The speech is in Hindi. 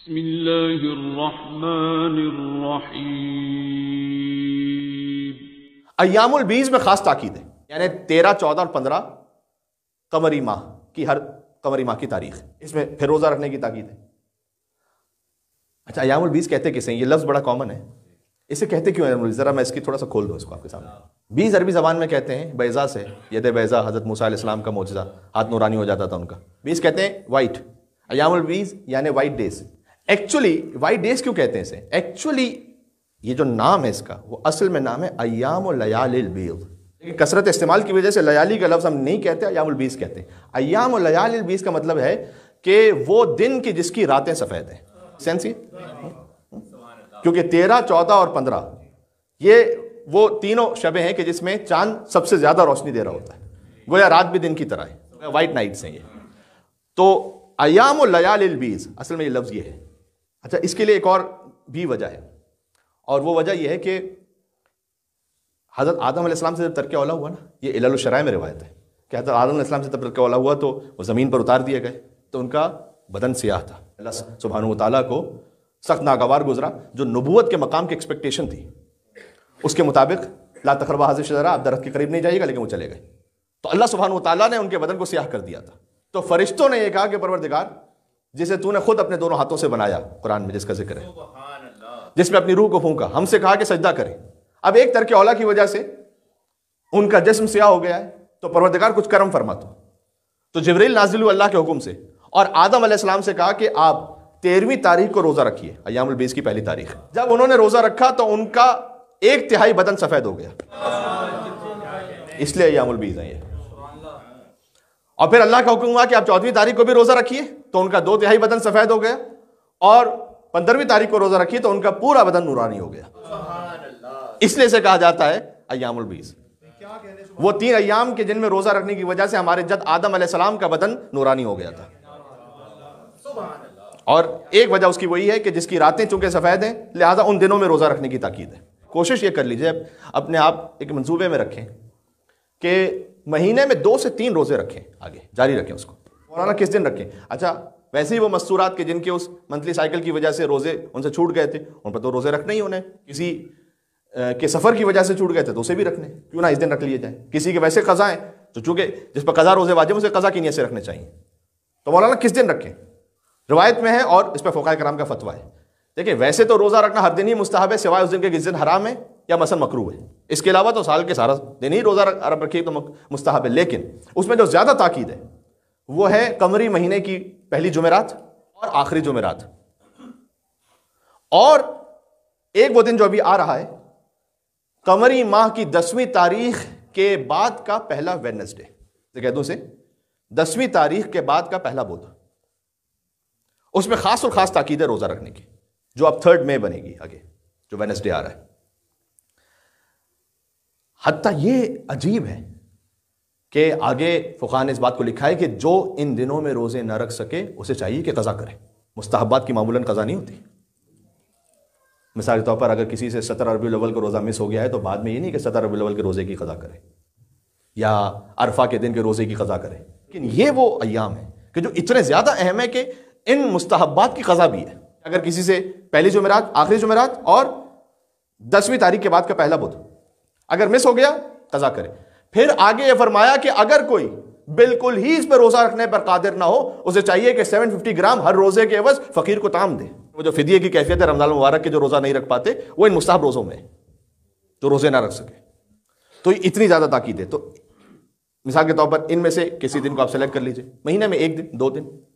بسم الله الرحمन الرحیم अयामुल बीज में खास ताकीद है यानी तेरह चौदह और पंद्रह कमरी माह की हर कमरी माह की तारीख इसमें फिर रोज़ा रखने की ताकीद है अच्छा अयामुल बीज कहते किसे ये लफ्ज़ बड़ा कॉमन है इसे कहते क्यों अयामुल ज़रा मैं इसकी थोड़ा सा खोल दूँ इसको आपके सामने बीज अरबी ज़बान में कहते हैं बैज़ा से यद बैज़ा हज़रत मूसा इस्लाम का मोजा हाथ नूरानी हो जाता था उनका बीज कहते हैं वाइट अयामुल बीज यानी white days actually why days क्यों कहते हैं इसे एक्चुअली ये जो नाम है इसका वो असल में नाम है अयाम लयालबीज लेकिन कसरत इस्तेमाल की वजह से लयाली का लफ्ज़ हम नहीं कहते अयामबीज कहते हैं अयाम लयालबीज का मतलब है कि वो दिन की जिसकी रातें सफ़ेद हैं सेंसी क्योंकि तेरह चौदह और पंद्रह ये वो तीनों शबे हैं कि जिसमें चांद सबसे ज़्यादा रोशनी दे रहा होता है गोया रात भी दिन की तरह है वाइट नाइट्स हैं ये तो अयाम लयालबीज असल में ये लफ्ज़ ये है अच्छा इसके लिए एक और भी वजह है और वो वजह यह है कि हज़रत आदम आसमाम से जब तरक वाला हुआ ना ये इलाशरा में रिवायत है कि हज़रत आदम आसमाम से जब तरक वाला हुआ तो वो ज़मीन पर उतार दिए गए तो उनका बदन सियाह था अल्लाह सुबहान ताली को सख्त नागवार गुजरा जो नबूत के मकाम की एक्सपेक्टेशन थी उसके मुताबिक ला तखरबा हाजिर शरा आप दरख्त के करीब नहीं जाइएगा लेकिन वो चले गए तो अल्लाह सुबहान ताली ने उनके बदन को स्याह कर दिया था तो फरिश्तों ने यह कहा कि परवरदिगार जिसे तूने खुद अपने दोनों हाथों से बनाया कुरान में जिसका जिक्र है जिसमें अपनी रूह को फूंका हमसे कहा कि सजदा करें अब एक तरह के औला की वजह से उनका जिसम स्याह हो गया है तो परवरदगार कुछ करम फरमा तो जबरील नाजिल अल्लाह के हुक्म से और आदम आसमाम से कहा कि आप तेरहवीं तारीख को रोज़ा रखिए बीस की पहली तारीख जब उन्होंने रोज़ा रखा तो उनका एक तिहाई बदन सफ़ेद हो गया इसलिए बीस है और फिर अल्लाह का हुक्म हुआ कि आप चौदहवीं तारीख को भी रोज़ा रखिए तो उनका दो तिहाई बदन सफ़ेद हो गया और पंद्रहवीं तारीख को रोज़ा रखी तो उनका पूरा बदन नूरानी हो गया इसलिए से कहा जाता है अयामुल बीस वो तीन अयाम के जिनमें रोज़ा रखने की वजह से हमारे जद आदम सलाम का बदन नूरानी हो गया था और एक वजह उसकी वही है कि जिसकी रातें चूंकि सफ़ेद हैं लिहाजा उन दिनों में रोज़ा रखने की ताकीद है कोशिश ये कर लीजिए अपने आप एक मंसूबे में रखें कि महीने में दो से तीन रोज़े रखें आगे जारी रखें उसको मौलाना किस दिन रखें अच्छा वैसे ही वो मस्तूरात के जिनके उस मंथली साइकिल की वजह से रोज़े उनसे छूट गए थे उन पर तो रोज़े रखने ही उन्हें किसी के सफ़र की वजह से छूट गए थे तो उसे भी रखने क्यों ना इस दिन रख लिए जाए किसी के वैसे कज़ा हैं तो चूँकि जिस पर कज़ा रोज़े वाजिब उसे कज़ा की नीयत से रखने चाहिए तो मौलाना किस दिन रखें रिवायत में है और इस पर फ़ोका कराम का फतवा है देखिए वैसे तो रोज़ा रखना हर दिन ही मुस्तहब है सिवाय उस दिन के किस दिन हराम है या मसन मकरू है इसके अलावा तो साल के सारा दिन ही रोज़ा अरब रखिए तो मुस्तहब है लेकिन उसमें जो ज़्यादा ताकीद है वो है कमरी महीने की पहली जुमेरात और आखिरी जुमेरात और एक वो दिन जो अभी आ रहा है कमरी माह की दसवीं तारीख के बाद का पहला वेनसडे तो कह दो से दसवीं तारीख के बाद का पहला बुध उसमें खास और खास ताकीद है रोज़ा रखने की जो अब थर्ड मे बनेगी आगे जो वेनसडे आ रहा है हती ये अजीब है कि आगे फ़ुका ने इस बात को लिखा है कि जो इन दिनों में रोज़े न रख सके उसे चाहिए कि कज़ा करे मुस्तबात की मामूलन कज़ा नहीं होती मिसाल के तौर पर अगर किसी से सतर अरबी लेवल का रोज़ा मिस हो गया है तो बाद में ये नहीं कि सतर अरबी लेवल के रोज़े की कज़ा करे या अरफा के दिन के रोज़े की कज़ा करे लेकिन ये वो अयाम है कि जो इतने ज़्यादा अहम है कि इन मुस्तबात की कज़ा भी है अगर किसी से पहली जुमेरात आखिरी जुमेरात और दसवीं तारीख के बाद का पहला बुध अगर मिस हो गया कज़ा करे फिर आगे ये फरमाया कि अगर कोई बिल्कुल ही इस पर रोजा रखने पर कादिर ना हो उसे चाहिए कि 750 ग्राम हर रोजे के अवज़ फकीर को ताम दे वो जो फिदिये की कैफियत है रमजान मुबारक के जो रोजा नहीं रख पाते वो इन मुस्ताब रोजों में जो रोजे ना रख सके तो इतनी ज्यादा ताकीद है तो मिसाल के तौर पर इनमें से किसी दिन को आप सेलेक्ट कर लीजिए महीने में एक दिन दो दिन